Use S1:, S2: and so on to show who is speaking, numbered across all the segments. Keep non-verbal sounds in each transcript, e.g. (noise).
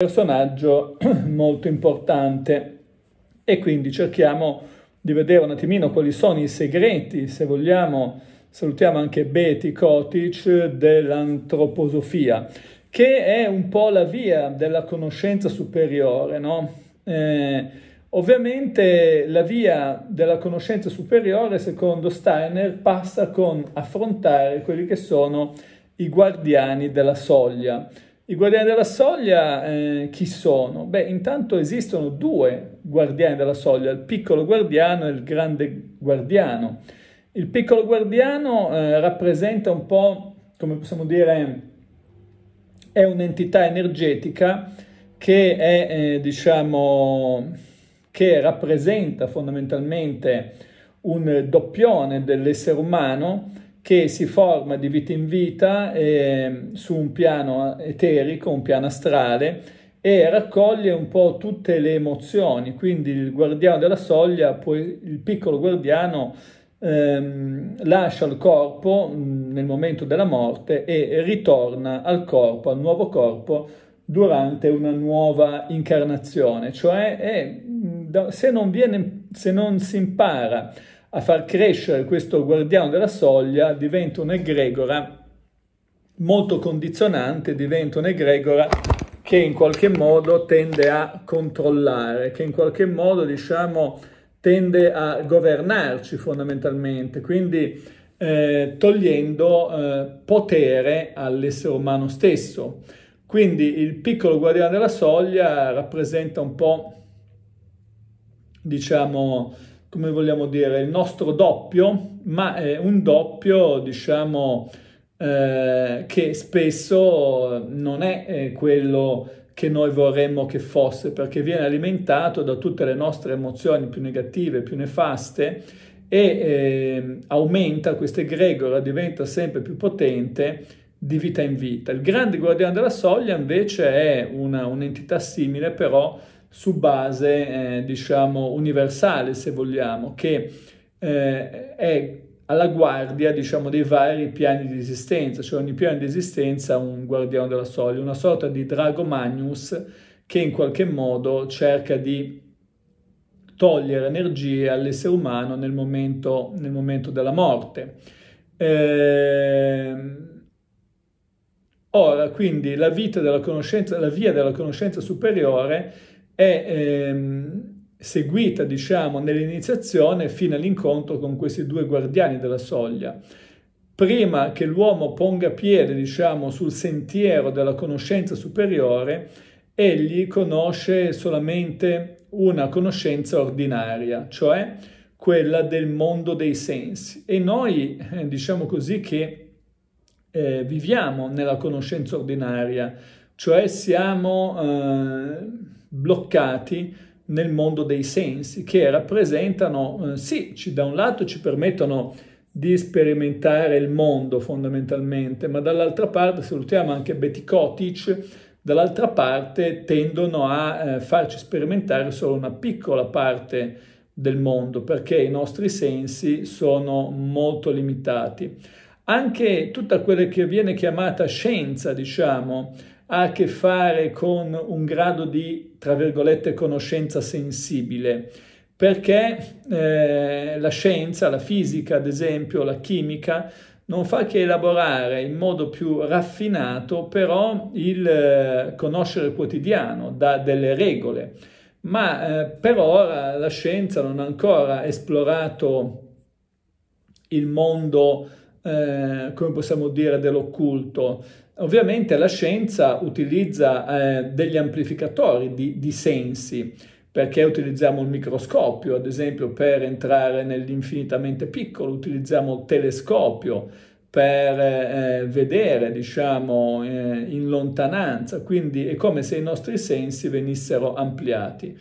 S1: personaggio (clears throat) molto importante e quindi cerchiamo di vedere un attimino quali sono i segreti, se vogliamo, salutiamo anche Betty Kotic dell'antroposofia, che è un po' la via della conoscenza superiore, no? eh, ovviamente la via della conoscenza superiore, secondo Steiner, passa con affrontare quelli che sono i guardiani della soglia, i guardiani della soglia eh, chi sono? Beh, intanto esistono due guardiani della soglia, il piccolo guardiano e il grande guardiano. Il piccolo guardiano eh, rappresenta un po', come possiamo dire, è un'entità energetica che è, eh, diciamo, che rappresenta fondamentalmente un doppione dell'essere umano che si forma di vita in vita eh, su un piano eterico, un piano astrale e raccoglie un po' tutte le emozioni, quindi il guardiano della soglia, poi il piccolo guardiano ehm, lascia il corpo nel momento della morte e ritorna al corpo, al nuovo corpo, durante una nuova incarnazione, cioè è, se, non viene, se non si impara a far crescere questo guardiano della soglia diventa un'egregora molto condizionante, diventa un'egregora che in qualche modo tende a controllare, che in qualche modo diciamo tende a governarci fondamentalmente, quindi eh, togliendo eh, potere all'essere umano stesso. Quindi il piccolo guardiano della soglia rappresenta un po', diciamo, come vogliamo dire, il nostro doppio, ma è un doppio, diciamo, eh, che spesso non è eh, quello che noi vorremmo che fosse, perché viene alimentato da tutte le nostre emozioni più negative, più nefaste, e eh, aumenta questa egregora, diventa sempre più potente di vita in vita. Il grande guardiano della soglia invece è una, un'entità simile, però su base, eh, diciamo, universale, se vogliamo, che eh, è alla guardia, diciamo, dei vari piani di esistenza, cioè ogni piano di esistenza ha un guardiano della soglia, una sorta di Drago Magnus che in qualche modo cerca di togliere energie all'essere umano nel momento, nel momento della morte. Eh, ora, quindi, la, della la via della conoscenza superiore è ehm, seguita, diciamo, nell'iniziazione fino all'incontro con questi due guardiani della soglia. Prima che l'uomo ponga piede, diciamo, sul sentiero della conoscenza superiore, egli conosce solamente una conoscenza ordinaria, cioè quella del mondo dei sensi. E noi eh, diciamo così che eh, viviamo nella conoscenza ordinaria, cioè siamo eh, bloccati nel mondo dei sensi, che rappresentano, eh, sì, ci, da un lato ci permettono di sperimentare il mondo fondamentalmente, ma dall'altra parte, salutiamo anche Betty Kotich, dall'altra parte tendono a eh, farci sperimentare solo una piccola parte del mondo, perché i nostri sensi sono molto limitati. Anche tutta quella che viene chiamata scienza, diciamo, ha a che fare con un grado di, tra virgolette, conoscenza sensibile, perché eh, la scienza, la fisica ad esempio, la chimica, non fa che elaborare in modo più raffinato però il eh, conoscere quotidiano, da delle regole. Ma eh, per ora la scienza non ha ancora esplorato il mondo, eh, come possiamo dire, dell'occulto, Ovviamente la scienza utilizza eh, degli amplificatori di, di sensi, perché utilizziamo il microscopio, ad esempio, per entrare nell'infinitamente piccolo, utilizziamo il telescopio per eh, vedere, diciamo, eh, in lontananza, quindi è come se i nostri sensi venissero ampliati.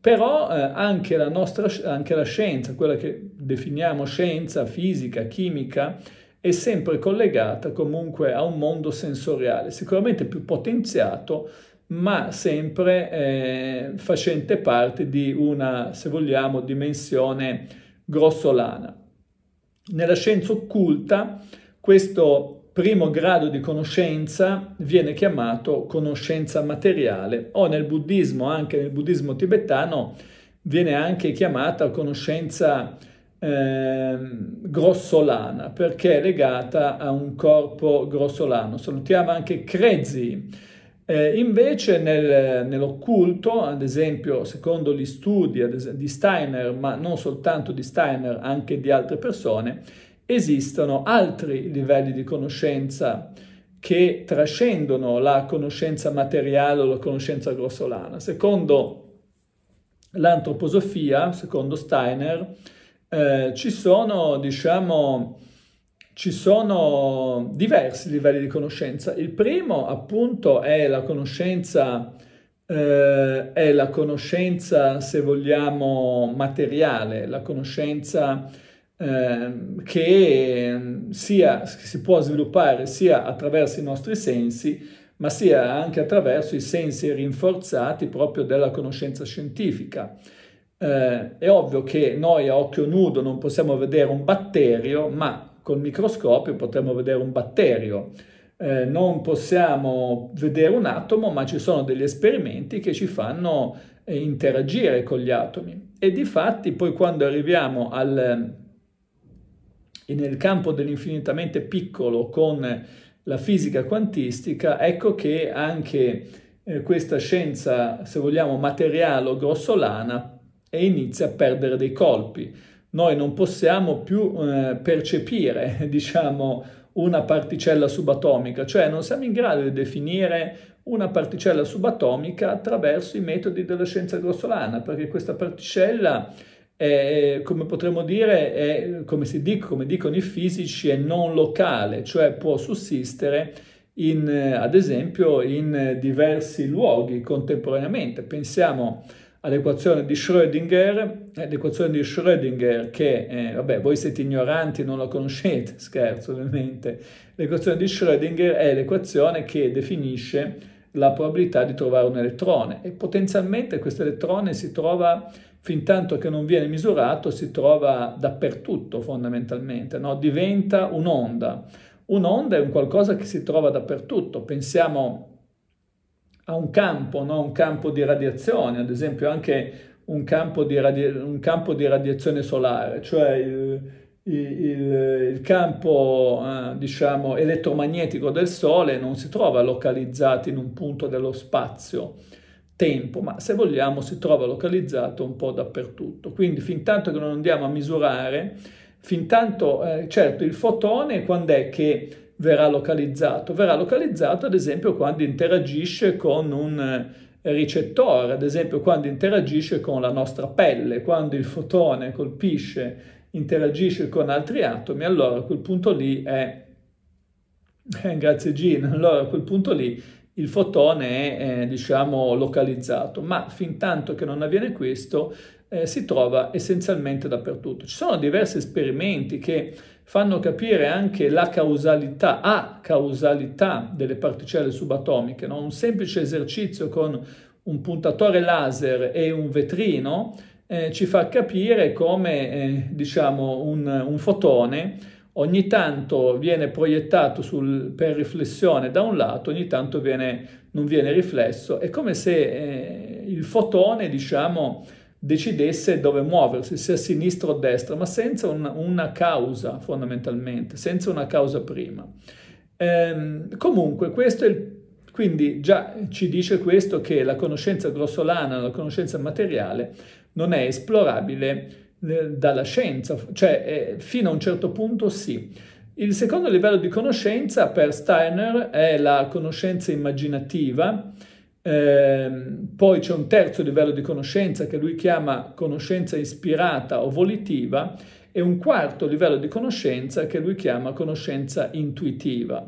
S1: Però eh, anche, la nostra, anche la scienza, quella che definiamo scienza, fisica, chimica, è sempre collegata comunque a un mondo sensoriale, sicuramente più potenziato, ma sempre eh, facente parte di una, se vogliamo, dimensione grossolana. Nella scienza occulta questo primo grado di conoscenza viene chiamato conoscenza materiale o nel buddismo, anche nel buddismo tibetano, viene anche chiamata conoscenza eh, grossolana perché è legata a un corpo grossolano. Salutiamo anche Crezzi. Eh, invece nel, nell'occulto, ad esempio, secondo gli studi di Steiner, ma non soltanto di Steiner, anche di altre persone, esistono altri livelli di conoscenza che trascendono la conoscenza materiale o la conoscenza grossolana. Secondo l'antroposofia, secondo Steiner, eh, ci sono, diciamo, ci sono diversi livelli di conoscenza. Il primo, appunto, è la conoscenza, eh, è la conoscenza se vogliamo, materiale, la conoscenza ehm, che, sia, che si può sviluppare sia attraverso i nostri sensi, ma sia anche attraverso i sensi rinforzati proprio della conoscenza scientifica. Eh, è ovvio che noi a occhio nudo non possiamo vedere un batterio, ma col microscopio potremmo vedere un batterio. Eh, non possiamo vedere un atomo, ma ci sono degli esperimenti che ci fanno eh, interagire con gli atomi. E di fatti poi quando arriviamo al, nel campo dell'infinitamente piccolo con la fisica quantistica, ecco che anche eh, questa scienza, se vogliamo, materiale o grossolana e inizia a perdere dei colpi. Noi non possiamo più eh, percepire, (laughs) diciamo, una particella subatomica, cioè non siamo in grado di definire una particella subatomica attraverso i metodi della scienza grossolana, perché questa particella è, come potremmo dire, è, come, dico, come dicono i fisici, è non locale, cioè può sussistere in, eh, ad esempio in diversi luoghi contemporaneamente. Pensiamo all'equazione di Schrödinger, eh, l'equazione di Schrödinger che, eh, vabbè, voi siete ignoranti, non la conoscete, (laughs) scherzo ovviamente, l'equazione di Schrödinger è l'equazione che definisce la probabilità di trovare un elettrone e potenzialmente questo elettrone si trova, fin tanto che non viene misurato, si trova dappertutto fondamentalmente, no? diventa un'onda. Un'onda è un qualcosa che si trova dappertutto, pensiamo a un campo, no? un campo di radiazione, ad esempio anche un campo di, radio, un campo di radiazione solare, cioè il, il, il campo eh, diciamo, elettromagnetico del Sole non si trova localizzato in un punto dello spazio, tempo, ma se vogliamo si trova localizzato un po' dappertutto. Quindi fin tanto che non andiamo a misurare, fin tanto, eh, certo, il fotone quando è che verrà localizzato? Verrà localizzato ad esempio quando interagisce con un eh, ricettore, ad esempio quando interagisce con la nostra pelle, quando il fotone colpisce, interagisce con altri atomi, allora a quel punto lì è... (laughs) Eh, grazie Gina, allora a quel punto lì il fotone è eh, diciamo localizzato, ma fin tanto che non avviene questo eh, si trova essenzialmente dappertutto. Ci sono diversi esperimenti che fanno capire anche la causalità, a causalità delle particelle subatomiche. No? Un semplice esercizio con un puntatore laser e un vetrino eh, ci fa capire come eh, diciamo un, un, fotone ogni tanto viene proiettato sul, per riflessione da un lato, ogni tanto viene, non viene riflesso. È come se eh, il fotone, diciamo, decidesse dove muoversi, se a sinistra o a destra, ma senza un, una causa fondamentalmente, senza una causa prima. Ehm, comunque, questo è il, quindi già ci dice questo che la conoscenza grossolana, la conoscenza materiale, non è esplorabile eh, dalla scienza, cioè eh, fino a un certo punto sì. Il secondo livello di conoscenza per Steiner è la conoscenza immaginativa, Ehm, poi c'è un terzo livello di conoscenza che lui chiama conoscenza ispirata o volitiva e un quarto livello di conoscenza che lui chiama conoscenza intuitiva.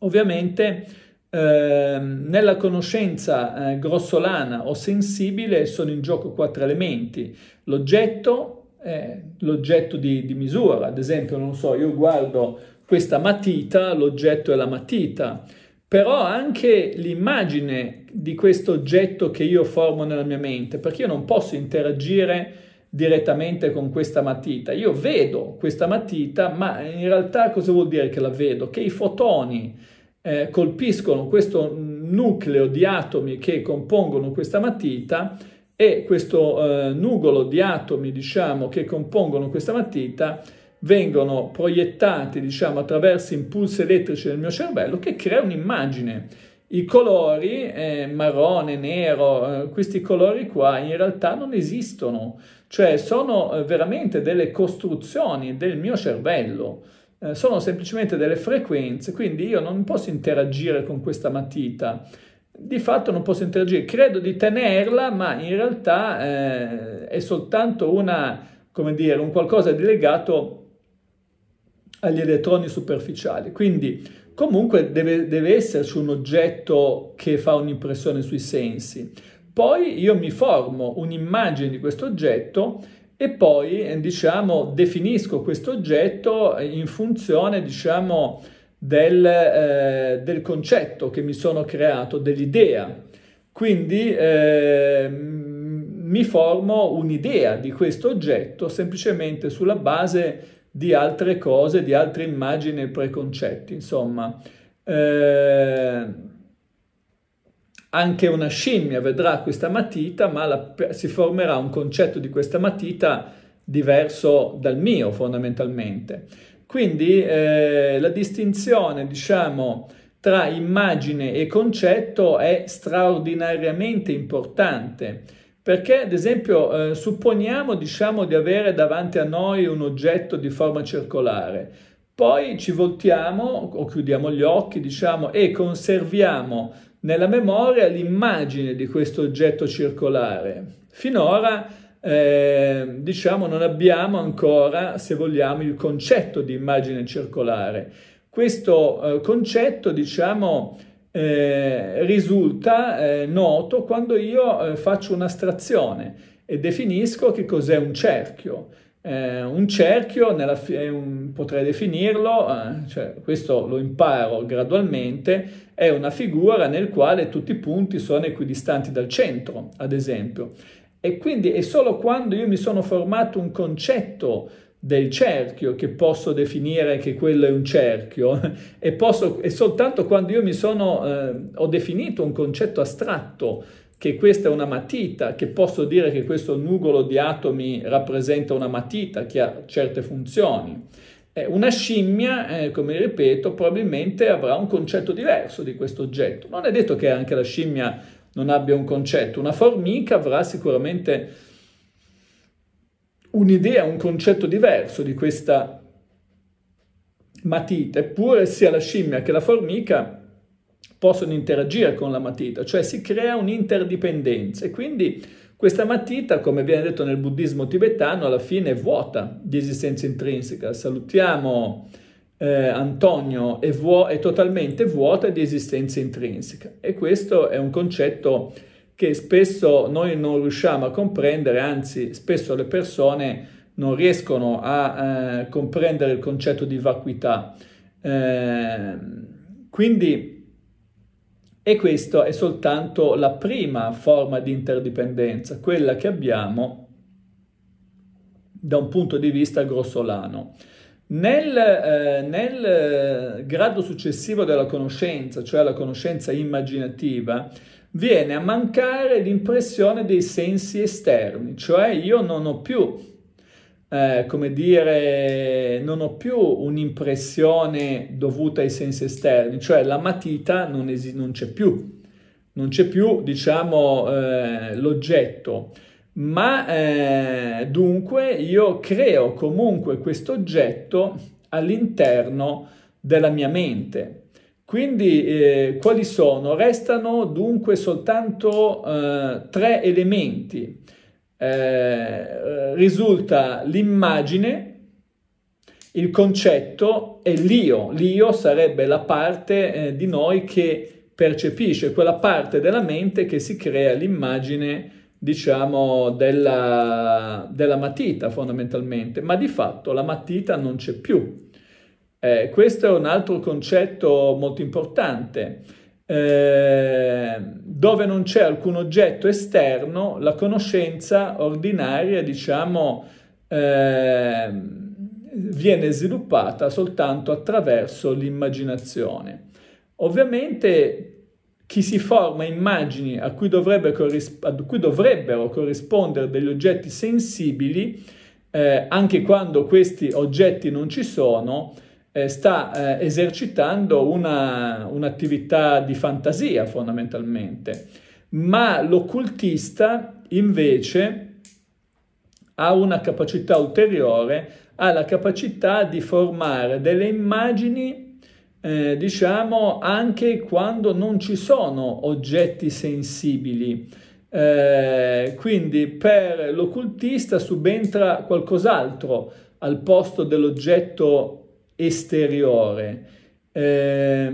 S1: Ovviamente ehm, nella conoscenza eh, grossolana o sensibile sono in gioco quattro elementi, l'oggetto, eh, l'oggetto di, di misura, ad esempio non so, io guardo questa matita, l'oggetto è la matita, però anche l'immagine di questo oggetto che io formo nella mia mente, perché io non posso interagire direttamente con questa matita. Io vedo questa matita, ma in realtà cosa vuol dire che la vedo? Che i fotoni eh, colpiscono questo nucleo di atomi che compongono questa matita e questo eh, nugolo di atomi, diciamo, che compongono questa matita vengono proiettati diciamo, attraverso impulsi elettrici nel mio cervello che crea un'immagine. I colori eh, marrone, nero, eh, questi colori qua in realtà non esistono, cioè sono eh, veramente delle costruzioni del mio cervello, eh, sono semplicemente delle frequenze, quindi io non posso interagire con questa matita, di fatto non posso interagire, credo di tenerla, ma in realtà eh, è soltanto una, come dire, un qualcosa di legato agli elettroni superficiali. Quindi comunque deve, deve esserci un oggetto che fa un'impressione sui sensi. Poi io mi formo un'immagine di questo oggetto e poi eh, diciamo definisco questo oggetto in funzione diciamo del, eh, del concetto che mi sono creato, dell'idea. Quindi eh, mi formo un'idea di questo oggetto semplicemente sulla base di altre cose, di altre immagini e preconcetti. Insomma, eh, anche una scimmia vedrà questa matita, ma la, si formerà un concetto di questa matita diverso dal mio fondamentalmente. Quindi eh, la distinzione, diciamo, tra immagine e concetto è straordinariamente importante perché, ad esempio, eh, supponiamo diciamo, di avere davanti a noi un oggetto di forma circolare, poi ci voltiamo o chiudiamo gli occhi, diciamo, e conserviamo nella memoria l'immagine di questo oggetto circolare. Finora, eh, diciamo, non abbiamo ancora, se vogliamo, il concetto di immagine circolare. Questo eh, concetto, diciamo, eh, risulta eh, noto quando io eh, faccio un'astrazione e definisco che cos'è un cerchio. Eh, un cerchio nella, un, potrei definirlo, eh, cioè, questo lo imparo gradualmente, è una figura nel quale tutti i punti sono equidistanti dal centro, ad esempio. E quindi è solo quando io mi sono formato un concetto del cerchio che posso definire che quello è un cerchio (laughs) e, posso, e soltanto quando io mi sono, eh, ho definito un concetto astratto che questa è una matita, che posso dire che questo nugolo di atomi rappresenta una matita che ha certe funzioni. Eh, una scimmia, eh, come ripeto, probabilmente avrà un concetto diverso di questo oggetto. Non è detto che anche la scimmia non abbia un concetto, una formica avrà sicuramente un'idea, un concetto diverso di questa matita, eppure sia la scimmia che la formica possono interagire con la matita, cioè si crea un'interdipendenza e quindi questa matita, come viene detto nel buddismo tibetano, alla fine è vuota di esistenza intrinseca. Salutiamo eh, Antonio, è, vuo- è totalmente vuota di esistenza intrinseca e questo è un concetto che spesso noi non riusciamo a comprendere, anzi spesso le persone non riescono a eh, comprendere il concetto di vacuità. Eh, quindi e questa è soltanto la prima forma di interdipendenza, quella che abbiamo da un punto di vista grossolano. Nel, eh, nel grado successivo della conoscenza, cioè la conoscenza immaginativa, viene a mancare l'impressione dei sensi esterni, cioè io non ho più, eh, come dire, non ho più un'impressione dovuta ai sensi esterni, cioè la matita non, non c'è più, non c'è più, diciamo, eh, l'oggetto. Ma eh, dunque io creo comunque questo oggetto all'interno della mia mente, quindi eh, quali sono? Restano dunque soltanto eh, tre elementi. Eh, risulta l'immagine, il concetto e l'io. L'io sarebbe la parte eh, di noi che percepisce, quella parte della mente che si crea l'immagine, diciamo, della, della matita fondamentalmente, ma di fatto la matita non c'è più eh, questo è un altro concetto molto importante. Eh, dove non c'è alcun oggetto esterno, la conoscenza ordinaria, diciamo, eh, viene sviluppata soltanto attraverso l'immaginazione. Ovviamente chi si forma immagini a cui, dovrebbe corrisp- a cui dovrebbero corrispondere degli oggetti sensibili, eh, anche quando questi oggetti non ci sono, eh, sta eh, esercitando una, un'attività di fantasia fondamentalmente, ma l'occultista invece ha una capacità ulteriore, ha la capacità di formare delle immagini eh, diciamo anche quando non ci sono oggetti sensibili. Eh, quindi per l'occultista subentra qualcos'altro al posto dell'oggetto esteriore. Eh,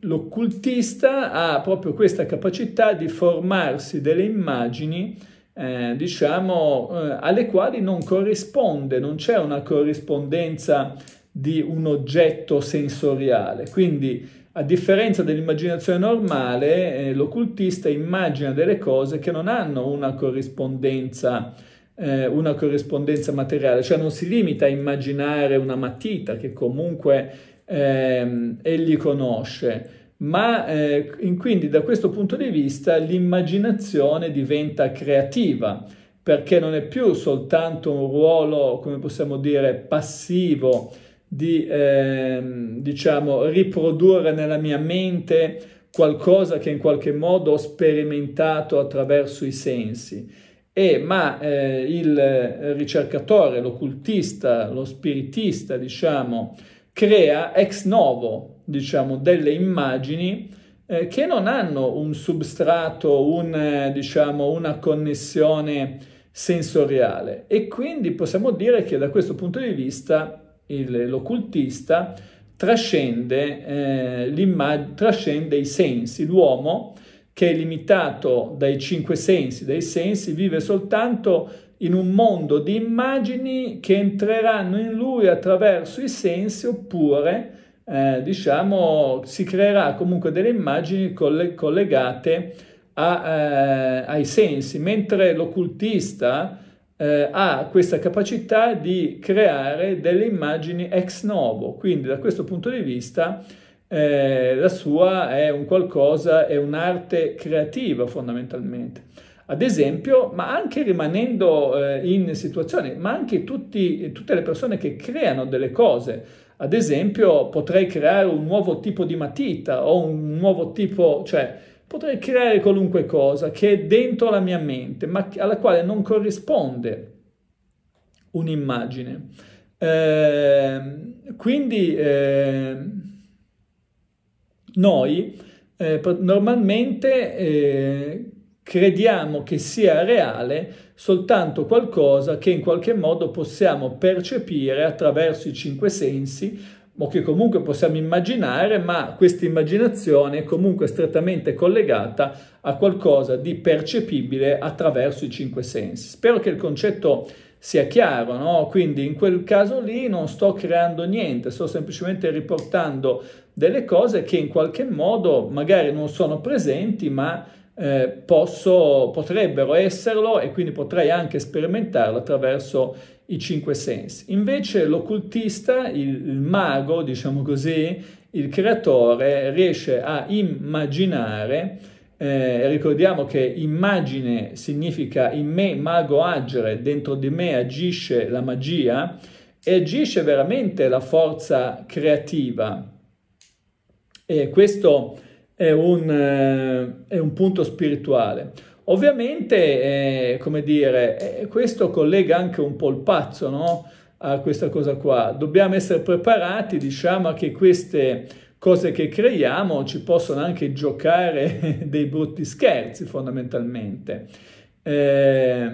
S1: l'occultista ha proprio questa capacità di formarsi delle immagini eh, diciamo eh, alle quali non corrisponde, non c'è una corrispondenza di un oggetto sensoriale. Quindi a differenza dell'immaginazione normale, eh, l'occultista immagina delle cose che non hanno una corrispondenza eh, una corrispondenza materiale, cioè non si limita a immaginare una matita che comunque ehm, egli conosce, ma eh, quindi da questo punto di vista l'immaginazione diventa creativa perché non è più soltanto un ruolo, come possiamo dire, passivo di, eh, diciamo, riprodurre nella mia mente qualcosa che in qualche modo ho sperimentato attraverso i sensi, e, ma eh, il eh, ricercatore, l'occultista, lo spiritista, diciamo, crea ex novo, diciamo, delle immagini eh, che non hanno un substrato, un, eh, diciamo, una connessione sensoriale. E quindi possiamo dire che da questo punto di vista il, l'occultista trascende, eh, trascende i sensi, l'uomo che è limitato dai cinque sensi, dai sensi, vive soltanto in un mondo di immagini che entreranno in lui attraverso i sensi oppure, eh, diciamo, si creerà comunque delle immagini coll- collegate a, eh, ai sensi, mentre l'occultista eh, ha questa capacità di creare delle immagini ex novo, quindi da questo punto di vista eh, la sua è un qualcosa, è un'arte creativa fondamentalmente. Ad esempio, ma anche rimanendo eh, in situazioni, ma anche tutti, tutte le persone che creano delle cose, ad esempio, potrei creare un nuovo tipo di matita o un nuovo tipo, cioè potrei creare qualunque cosa che è dentro la mia mente, ma alla quale non corrisponde un'immagine. Eh, quindi eh, noi eh, normalmente eh, crediamo che sia reale soltanto qualcosa che in qualche modo possiamo percepire attraverso i cinque sensi o che comunque possiamo immaginare, ma questa immaginazione è comunque strettamente collegata a qualcosa di percepibile attraverso i cinque sensi. Spero che il concetto sia chiaro, no? Quindi in quel caso lì non sto creando niente, sto semplicemente riportando delle cose che in qualche modo magari non sono presenti, ma eh, posso, potrebbero esserlo e quindi potrei anche sperimentarlo attraverso i cinque sensi. Invece l'occultista, il, il mago, diciamo così, il creatore riesce a immaginare eh, ricordiamo che immagine significa in me mago agere, dentro di me agisce la magia e agisce veramente la forza creativa. E questo è un, eh, è un punto spirituale. Ovviamente, eh, come dire, eh, questo collega anche un po' il pazzo no? a questa cosa qua. Dobbiamo essere preparati, diciamo, che queste cose che creiamo ci possono anche giocare (laughs) dei brutti scherzi fondamentalmente. Eh,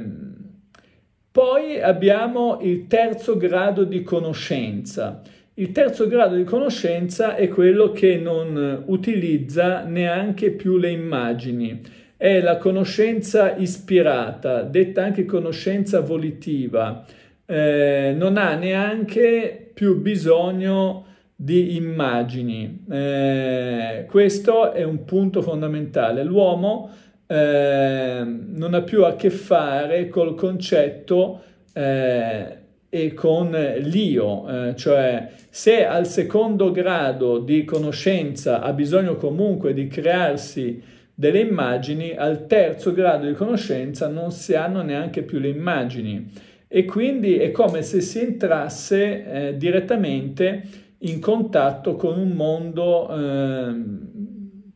S1: poi abbiamo il terzo grado di conoscenza. Il terzo grado di conoscenza è quello che non utilizza neanche più le immagini. È la conoscenza ispirata, detta anche conoscenza volitiva. Eh, non ha neanche più bisogno di immagini. Eh, questo è un punto fondamentale. L'uomo eh, non ha più a che fare col concetto eh, e con l'io, eh, cioè se al secondo grado di conoscenza ha bisogno comunque di crearsi delle immagini, al terzo grado di conoscenza non si hanno neanche più le immagini e quindi è come se si entrasse eh, direttamente in contatto con un mondo eh,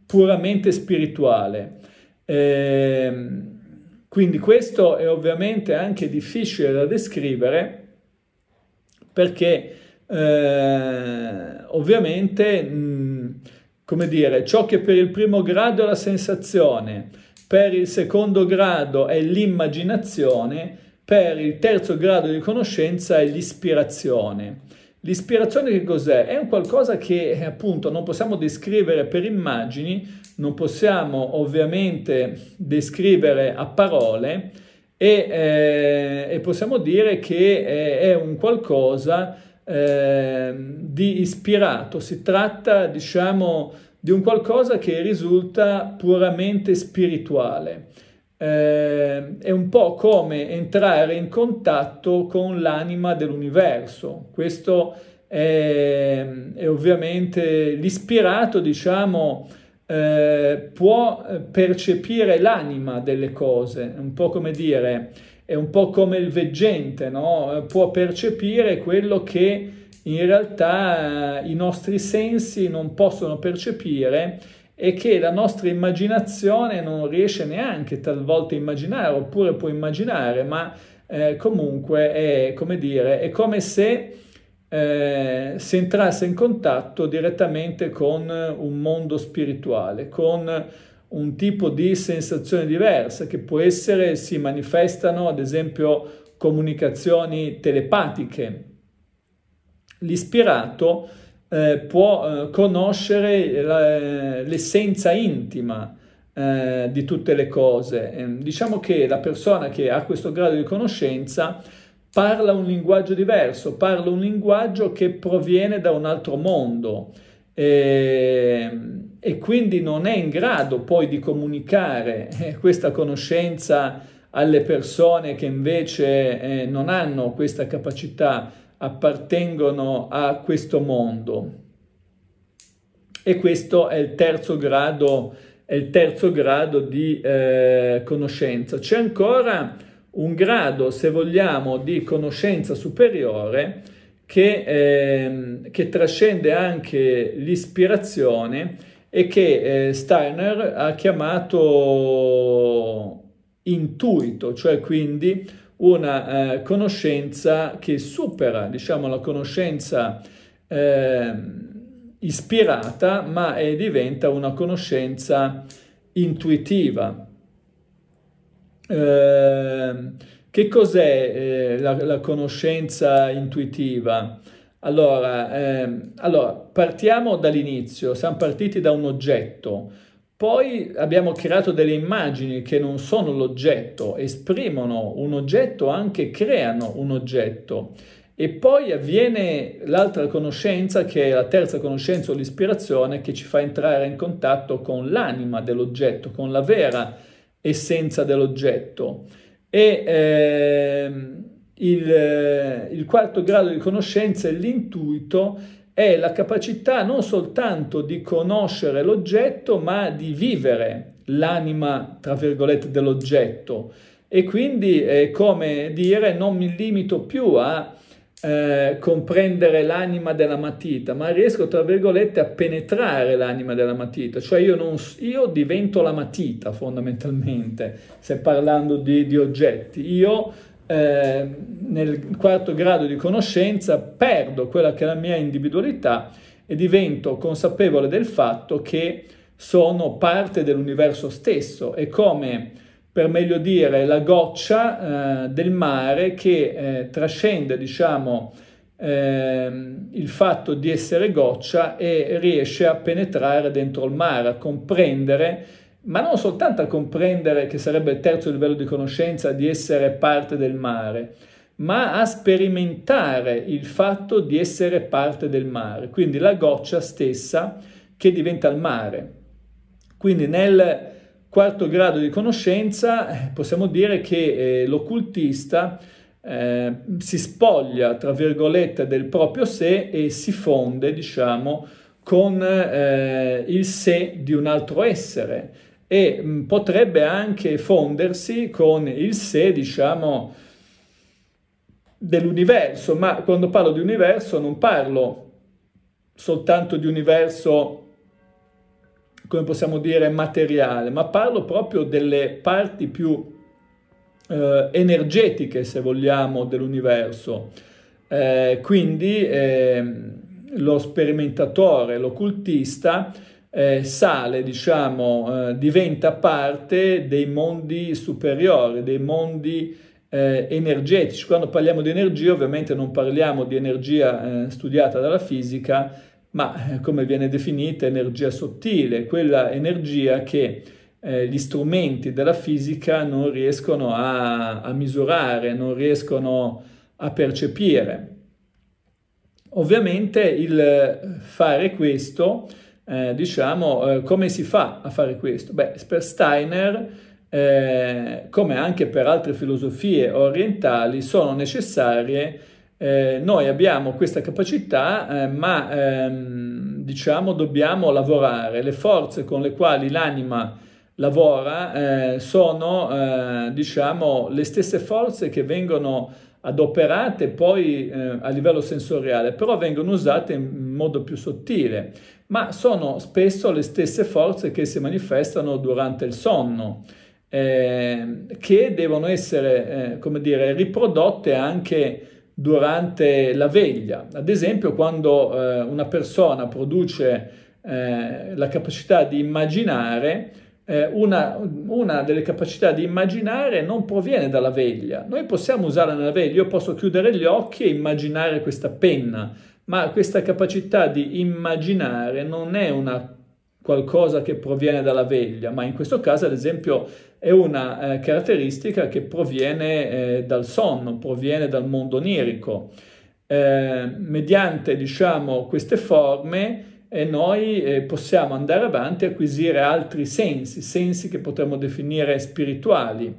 S1: puramente spirituale. Ehm, quindi questo è ovviamente anche difficile da descrivere perché eh, ovviamente, mh, come dire, ciò che per il primo grado è la sensazione, per il secondo grado è l'immaginazione, per il terzo grado di conoscenza è l'ispirazione. L'ispirazione che cos'è? È un qualcosa che eh, appunto non possiamo descrivere per immagini, non possiamo ovviamente descrivere a parole, e, eh, e possiamo dire che è, eh, è un qualcosa eh, di ispirato, si tratta diciamo di un qualcosa che risulta puramente spirituale. Eh, è un po' come entrare in contatto con l'anima dell'universo. Questo è, è ovviamente l'ispirato, diciamo, eh, può eh, percepire l'anima delle cose, un po' come dire, è un po' come il veggente, no? Eh, può percepire quello che in realtà i nostri sensi non possono percepire e che la nostra immaginazione non riesce neanche talvolta a immaginare, oppure può immaginare, ma eh, comunque è come dire, è come se eh, si entrasse in contatto direttamente con un mondo spirituale, con un tipo di sensazione diversa che può essere, si manifestano ad esempio comunicazioni telepatiche. L'ispirato eh, può eh, conoscere la, l'essenza intima eh, di tutte le cose. Ehm, diciamo che la persona che ha questo grado di conoscenza parla un linguaggio diverso, parla un linguaggio che proviene da un altro mondo e, ehm, e quindi non è in grado poi di comunicare eh, questa conoscenza alle persone che invece eh, non hanno questa capacità, appartengono a questo mondo. E questo è il terzo grado, il terzo grado di eh, conoscenza. C'è ancora un grado, se vogliamo, di conoscenza superiore che, eh, che trascende anche l'ispirazione e che eh, Steiner ha chiamato intuito, cioè quindi una eh, conoscenza che supera, diciamo, la conoscenza ehm, ispirata, ma è, eh, diventa una conoscenza intuitiva. Ehm, che cos'è eh, la, la, conoscenza intuitiva? Allora, eh, allora partiamo dall'inizio, siamo partiti da un oggetto, poi abbiamo creato delle immagini che non sono l'oggetto, esprimono un oggetto, anche creano un oggetto. E poi avviene l'altra conoscenza, che è la terza conoscenza o l'ispirazione, che ci fa entrare in contatto con l'anima dell'oggetto, con la vera essenza dell'oggetto. E eh, il, il quarto grado di conoscenza è l'intuito, è la capacità non soltanto di conoscere l'oggetto, ma di vivere l'anima, tra virgolette, dell'oggetto. E quindi è come dire non mi limito più a eh, comprendere l'anima della matita, ma riesco, tra virgolette, a penetrare l'anima della matita, cioè io, non, io divento la matita fondamentalmente, se parlando di, di oggetti, io eh, nel quarto grado di conoscenza perdo quella che è la mia individualità e divento consapevole del fatto che sono parte dell'universo stesso e come per meglio dire la goccia eh, del mare che eh, trascende diciamo, ehm, il fatto di essere goccia e riesce a penetrare dentro il mare, a comprendere ma non soltanto a comprendere che sarebbe il terzo livello di conoscenza di essere parte del mare, ma a sperimentare il fatto di essere parte del mare, quindi la goccia stessa che diventa il mare. Quindi nel quarto grado di conoscenza eh, possiamo dire che eh, l'occultista eh, si spoglia, tra virgolette, del proprio sé e si fonde, diciamo, con eh, il sé di un altro essere e mh, mm, potrebbe anche fondersi con il sé, diciamo, dell'universo, ma quando parlo di universo non parlo soltanto di universo come possiamo dire, materiale, ma parlo proprio delle parti più eh, energetiche, se vogliamo, dell'universo. Eh, quindi eh, lo sperimentatore, l'occultista, eh, sale, diciamo, eh, diventa parte dei mondi superiori, dei mondi eh, energetici. Quando parliamo di energia, ovviamente non parliamo di energia studiata dalla fisica, ma eh, come viene definita energia sottile, quella energia che eh, gli strumenti della fisica non riescono a, a misurare, non riescono a percepire. Ovviamente il eh, fare questo, eh, diciamo, eh, come si fa a fare questo? Beh, per Steiner, eh, come anche per altre filosofie orientali, sono necessarie eh, noi abbiamo questa capacità, eh, ma ehm, diciamo dobbiamo lavorare. Le forze con le quali l'anima lavora eh, sono eh, diciamo le stesse forze che vengono adoperate poi eh, a livello sensoriale, però vengono usate in modo più sottile, ma sono spesso le stesse forze che si manifestano durante il sonno. Eh, che devono essere, come dire, riprodotte anche durante la veglia. Ad esempio, quando eh, una persona produce eh, la capacità di immaginare, eh, una, una, delle capacità di immaginare non proviene dalla veglia. Noi possiamo usarla nella veglia, io posso chiudere gli occhi e immaginare questa penna, ma questa capacità di immaginare non è una qualcosa che proviene dalla veglia, ma in questo caso ad esempio è una eh, caratteristica che proviene eh, dal sonno, proviene dal mondo onirico. Eh, mediante diciamo, queste forme eh, noi eh, possiamo andare avanti e acquisire altri sensi, sensi che potremmo definire spirituali,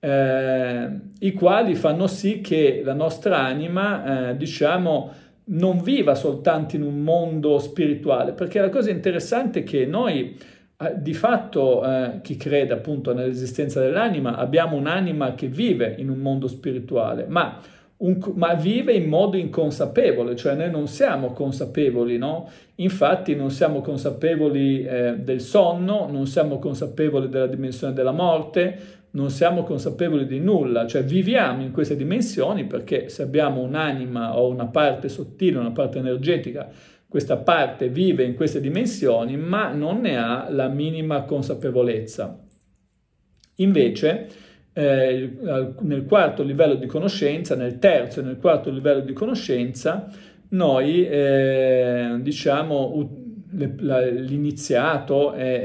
S1: eh, i quali fanno sì che la nostra anima diciamo, non viva soltanto in un mondo spirituale, perché la cosa interessante è che noi eh, di fatto eh, chi crede appunto nell'esistenza dell'anima abbiamo un'anima che vive in un mondo spirituale, ma, un, ma vive in modo inconsapevole, cioè noi non siamo consapevoli, no? Infatti non siamo consapevoli eh, del sonno, non siamo consapevoli della dimensione della morte, non siamo consapevoli di nulla, cioè viviamo in queste dimensioni perché se abbiamo un'anima o una parte sottile, una parte energetica, questa parte vive in queste dimensioni ma non ne ha la minima consapevolezza. Invece eh, nel quarto livello di conoscenza, nel terzo e nel quarto livello di conoscenza, noi eh, diciamo l'iniziato è,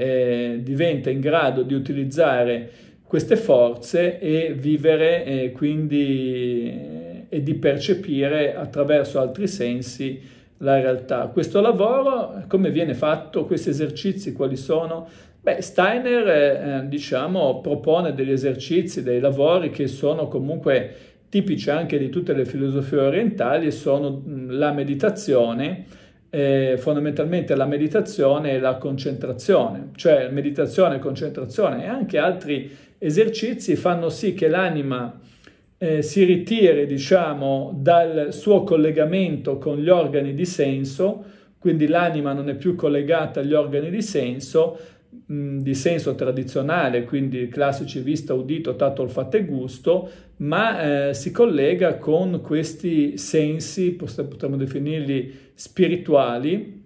S1: è, diventa in grado di utilizzare queste forze e vivere eh, quindi e di percepire attraverso altri sensi la realtà. Questo lavoro come viene fatto? Questi esercizi quali sono? Beh, Steiner eh, eh diciamo, propone degli esercizi, dei lavori che sono comunque tipici anche di tutte le filosofie orientali e sono mm, la meditazione, eh, fondamentalmente la meditazione e la concentrazione, cioè meditazione, concentrazione e anche altri esercizi fanno sì che l'anima eh, si ritiri, diciamo, dal suo collegamento con gli organi di senso, quindi l'anima non è più collegata agli organi di senso, mh, mm, di senso tradizionale, quindi classici vista, udito, tatto, olfatto e gusto, ma eh, si collega con questi sensi, potremmo definirli spirituali,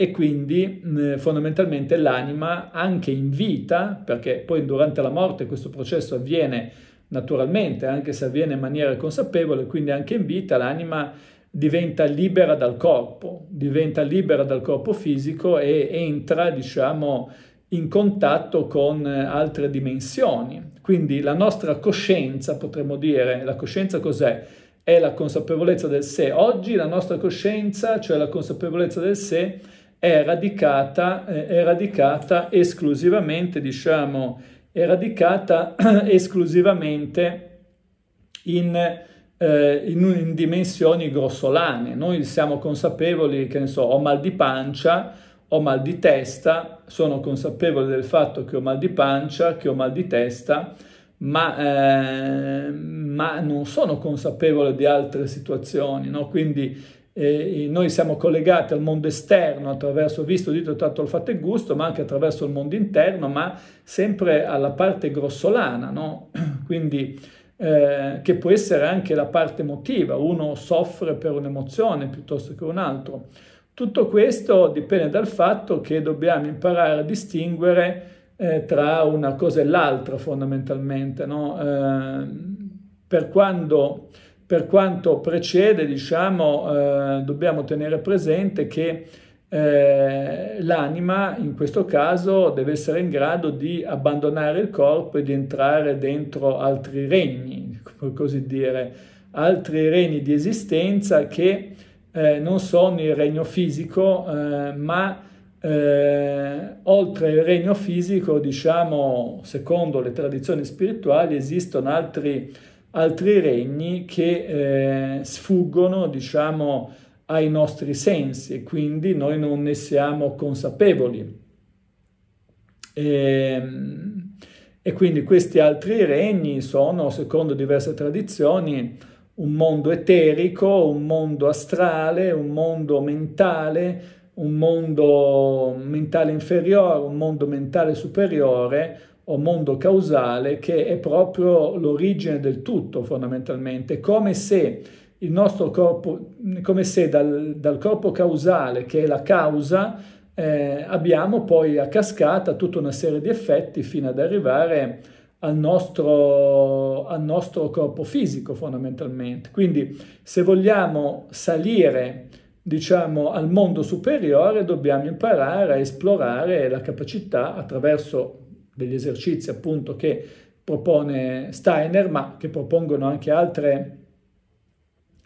S1: e quindi eh, fondamentalmente l'anima anche in vita, perché poi durante la morte questo processo avviene naturalmente, anche se avviene in maniera consapevole, quindi anche in vita l'anima diventa libera dal corpo, diventa libera dal corpo fisico e entra, diciamo, in contatto con eh, altre dimensioni. Quindi la nostra coscienza, potremmo dire, la coscienza cos'è? È la consapevolezza del sé. Oggi la nostra coscienza, cioè la consapevolezza del sé, è radicata, eh, è radicata esclusivamente, diciamo, è radicata (clears throat) esclusivamente in... Eh, in, in, dimensioni grossolane. Noi siamo consapevoli che, ne so, ho mal di pancia, ho mal di testa, sono consapevole del fatto che ho mal di pancia, che ho mal di testa, ma, eh, ma non sono consapevole di altre situazioni, no? Quindi eh, noi siamo collegati al mondo esterno attraverso visto, dito, tatto, olfatto e gusto, ma anche attraverso il mondo interno, ma sempre alla parte grossolana, no? (clears throat) Quindi eh, che può essere anche la parte emotiva, uno soffre per un'emozione piuttosto che un altro. Tutto questo dipende dal fatto che dobbiamo imparare a distinguere eh, tra una cosa e l'altra fondamentalmente, no? Ehm, per quando per quanto precede, diciamo, eh, dobbiamo tenere presente che eh, l'anima in questo caso deve essere in grado di abbandonare il corpo e di entrare dentro altri regni, per così dire, altri regni di esistenza che eh, non sono il regno fisico, eh, ma eh, oltre il regno fisico, diciamo, secondo le tradizioni spirituali, esistono altri regni altri regni che eh, sfuggono, diciamo, ai nostri sensi e quindi noi non ne siamo consapevoli. E, ehm, e quindi questi altri regni sono, secondo diverse tradizioni, un mondo eterico, un mondo astrale, un mondo mentale, un mondo mentale inferiore, un mondo mentale superiore, o mondo causale che è proprio l'origine del tutto fondamentalmente, come se il nostro corpo, come se dal, dal corpo causale che è la causa eh, abbiamo poi a cascata tutta una serie di effetti fino ad arrivare al nostro, al nostro corpo fisico fondamentalmente. Quindi se vogliamo salire diciamo, al mondo superiore dobbiamo imparare a esplorare la capacità attraverso degli esercizi appunto che propone Steiner, ma che propongono anche altre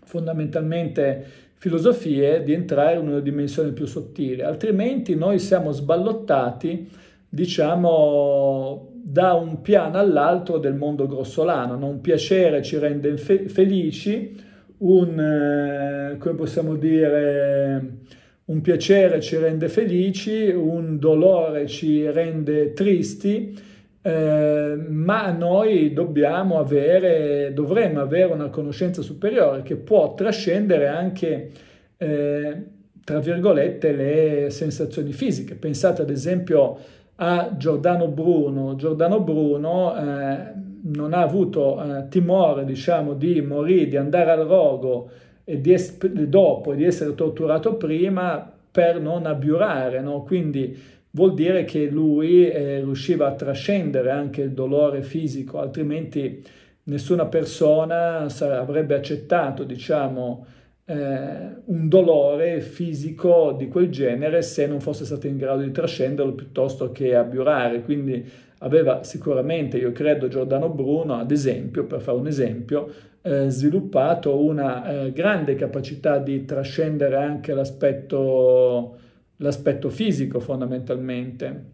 S1: fondamentalmente filosofie di entrare in una dimensione più sottile, altrimenti noi siamo sballottati, diciamo, da un piano all'altro del mondo grossolano, un piacere ci rende fe- felici, un, eh, come possiamo dire, un piacere ci rende felici, un dolore ci rende tristi, eh, ma noi dobbiamo avere, dovremmo avere una conoscenza superiore che può trascendere anche, eh, tra virgolette, le sensazioni fisiche. Pensate ad esempio a Giordano Bruno. Giordano Bruno eh, non ha avuto eh, timore, diciamo, di morire, di andare al rogo, e di es- dopo e di essere torturato prima per non abbiurare, no? quindi vuol dire che lui eh, riusciva a trascendere anche il dolore fisico, altrimenti nessuna persona sa- avrebbe accettato diciamo, eh, un dolore fisico di quel genere se non fosse stato in grado di trascenderlo piuttosto che abbiurare. Quindi aveva sicuramente, io credo, Giordano Bruno, ad esempio, per fare un esempio, eh, sviluppato una eh, grande capacità di trascendere anche l'aspetto, l'aspetto fisico fondamentalmente.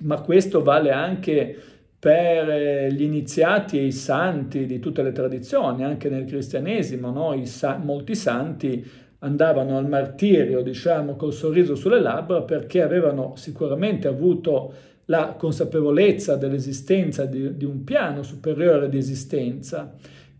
S1: Ma questo vale anche per eh, gli iniziati e i santi di tutte le tradizioni, anche nel cristianesimo, no? sa- molti santi andavano al martirio, diciamo, col sorriso sulle labbra perché avevano sicuramente avuto la consapevolezza dell'esistenza di, di, un piano superiore di esistenza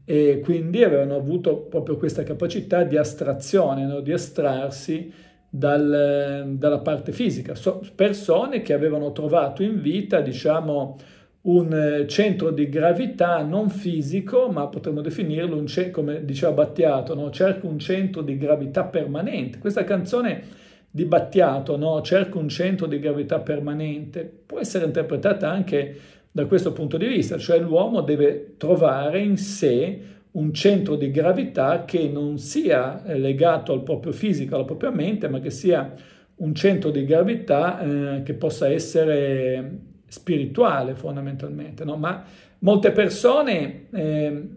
S1: e quindi avevano avuto proprio questa capacità di astrazione, no? di astrarsi dal, dalla parte fisica. So, persone che avevano trovato in vita, diciamo, un eh, centro di gravità non fisico, ma potremmo definirlo, un, come diceva Battiato, no? cerco un centro di gravità permanente. Questa canzone di Battiato, no? cerca un centro di gravità permanente, può essere interpretata anche da questo punto di vista, cioè l'uomo deve trovare in sé un centro di gravità che non sia legato al proprio fisico, alla propria mente, ma che sia un centro di gravità eh, che possa essere spirituale fondamentalmente. No? Ma molte persone, eh,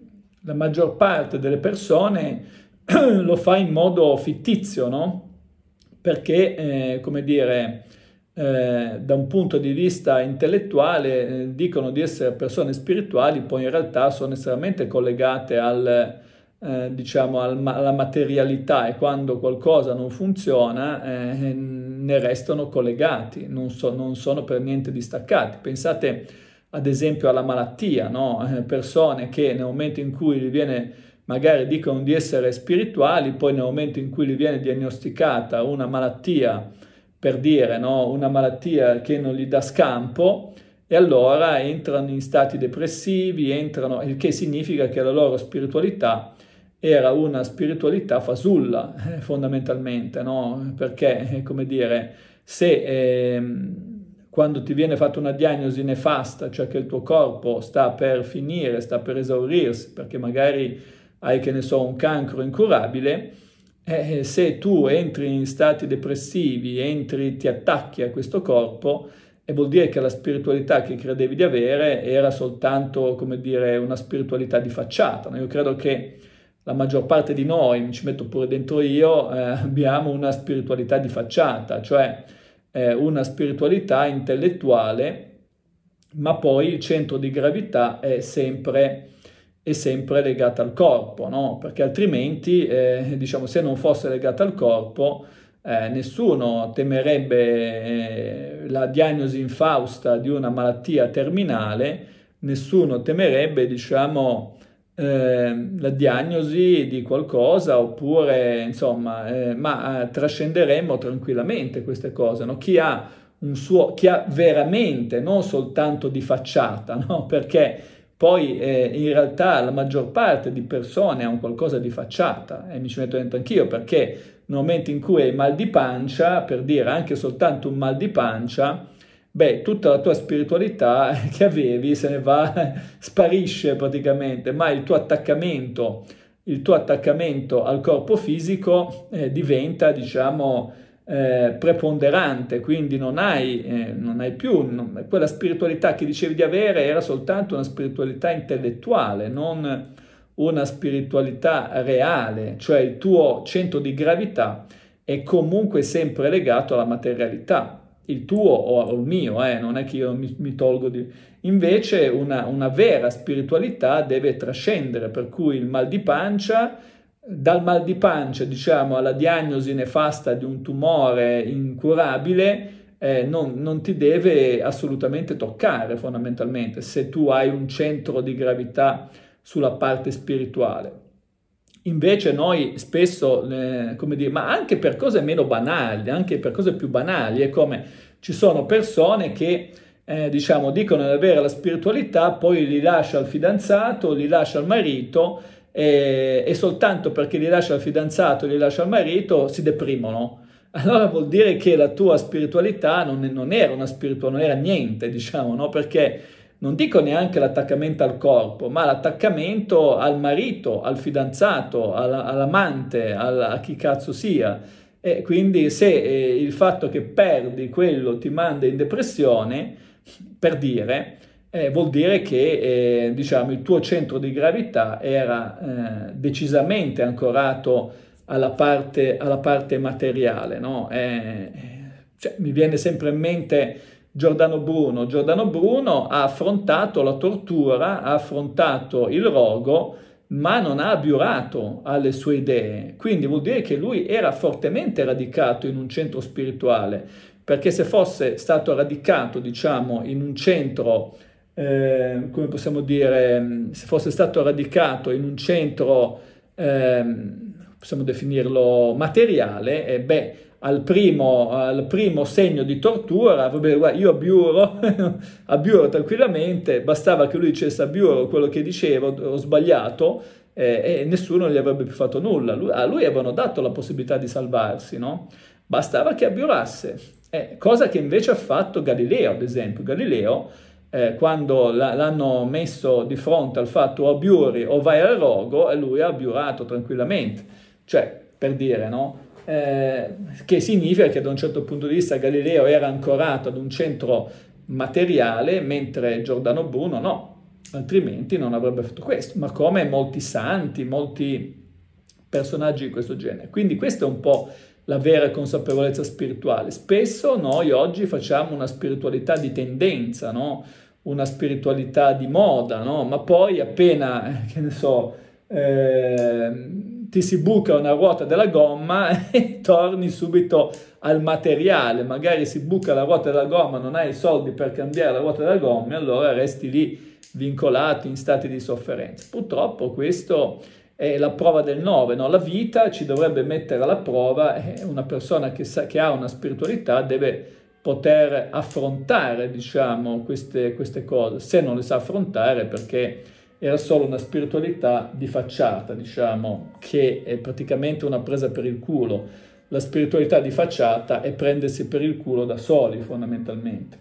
S1: la maggior parte delle persone (clears throat) lo fa in modo fittizio, no? perché, eh, come dire, eh, da un punto di vista intellettuale eh, dicono di essere persone spirituali, poi in realtà sono estremamente collegate al, eh, diciamo al, alla materialità e quando qualcosa non funziona eh, eh, ne restano collegati, non, so, non, sono per niente distaccati. Pensate ad esempio alla malattia, no? Eh, persone che nel momento in cui viene magari dicono di essere spirituali, poi nel momento in cui gli viene diagnosticata una malattia, per dire no? una malattia che non gli dà scampo, e allora entrano in stati depressivi, entrano, il che significa che la loro spiritualità era una spiritualità fasulla, eh, fondamentalmente, no? perché, eh, come dire, se eh, quando ti viene fatta una diagnosi nefasta, cioè che il tuo corpo sta per finire, sta per esaurirsi, perché magari hai, che ne so, un cancro incurabile, eh, se tu entri in stati depressivi, entri, ti attacchi a questo corpo, e vuol dire che la spiritualità che credevi di avere era soltanto, come dire, una spiritualità di facciata. Io credo che la maggior parte di noi, mi ci metto pure dentro io, eh, abbiamo una spiritualità di facciata, cioè eh, una spiritualità intellettuale, ma poi il centro di gravità è sempre è sempre legata al corpo, no? perché altrimenti, eh, diciamo, se non fosse legata al corpo, eh, nessuno temerebbe eh, la diagnosi infausta di una malattia terminale, nessuno temerebbe, diciamo, ehm, la diagnosi di qualcosa oppure, insomma, eh, ma eh, trascenderemmo tranquillamente queste cose. No? Chi ha un suo, chi ha veramente, non soltanto di facciata, no? perché poi eh, in realtà la maggior parte di persone ha un qualcosa di facciata e mi ci metto dentro anch'io perché nel momento in cui hai mal di pancia, per dire anche soltanto un mal di pancia, beh, tutta la tua spiritualità (laughs) che avevi se ne va, sparisce praticamente, ma il tuo attaccamento, il tuo attaccamento al corpo fisico eh, diventa, diciamo, eh, preponderante, quindi non hai, eh, non hai più, non, quella spiritualità che dicevi di avere era soltanto una spiritualità intellettuale, non una spiritualità reale, cioè il tuo centro di gravità è comunque sempre legato alla materialità, il tuo o il mio, eh, non è che io mi, mi tolgo di... Invece una, una vera spiritualità deve trascendere, per cui il mal di pancia dal mal di pancia, diciamo, alla diagnosi nefasta di un tumore incurabile, eh, non, non, ti deve assolutamente toccare fondamentalmente se tu hai un centro di gravità sulla parte spirituale. Invece noi spesso, eh, come dire, ma anche per cose meno banali, anche per cose più banali, è come ci sono persone che eh, diciamo, dicono di avere la spiritualità, poi li lascia al fidanzato, li lascia al marito, e, eh, e soltanto perché li lascia il fidanzato, li lascia il marito, si deprimono. Allora vuol dire che la tua spiritualità non, non era una spiritualità, non era niente, diciamo, no? Perché non dico neanche l'attaccamento al corpo, ma l'attaccamento al marito, al fidanzato, alla, all'amante, alla, a chi cazzo sia. E quindi se eh, il fatto che perdi quello ti manda in depressione, per dire, eh, vuol dire che eh, diciamo, il tuo centro di gravità era eh, decisamente ancorato alla parte, alla parte materiale. No? Eh, eh, cioè, mi viene sempre in mente Giordano Bruno. Giordano Bruno ha affrontato la tortura, ha affrontato il rogo, ma non ha abiurato alle sue idee. Quindi vuol dire che lui era fortemente radicato in un centro spirituale, perché se fosse stato radicato, diciamo, in un centro eh, come possiamo dire, mm, se fosse stato radicato in un centro, eh, possiamo definirlo materiale, eh, beh, al primo, al primo, segno di tortura, vabbè, guarda, io abbiuro, abbiuro (laughs) tranquillamente, bastava che lui dicesse abbiuro quello che dicevo, ho sbagliato, eh, e nessuno gli avrebbe più fatto nulla. Lui, a lui avevano dato la possibilità di salvarsi, no? Bastava che abbiurasse, eh, cosa che invece ha fatto Galileo, ad esempio. Galileo eh, quando l'hanno messo di fronte al fatto o abiuri o vai al rogo, e lui ha abiurato tranquillamente. Cioè, per dire, no? Eh, che significa che da un certo punto di vista Galileo era ancorato ad un centro materiale, mentre Giordano Bruno no, altrimenti non avrebbe fatto questo, ma come molti santi, molti personaggi di questo genere. Quindi questo è un po' la vera consapevolezza spirituale. Spesso noi oggi facciamo una spiritualità di tendenza, no? una spiritualità di moda, no? ma poi appena, eh, che ne so, eh, ti si buca una ruota della gomma (laughs) e torni subito al materiale, magari si buca la ruota della gomma, non hai i soldi per cambiare la ruota della gomma, allora resti lì vincolato in stati di sofferenza. Purtroppo questo è la prova del 9, no? la vita ci dovrebbe mettere alla prova, eh, una persona che, sa, che ha una spiritualità deve poter affrontare diciamo, queste, queste, cose, se non le sa affrontare perché era solo una spiritualità di facciata, diciamo, che è praticamente una presa per il culo. La spiritualità di facciata è prendersi per il culo da soli fondamentalmente.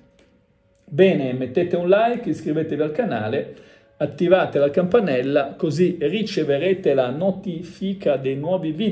S1: Bene, mettete un like, iscrivetevi al canale attivate la campanella così riceverete la notifica dei nuovi video.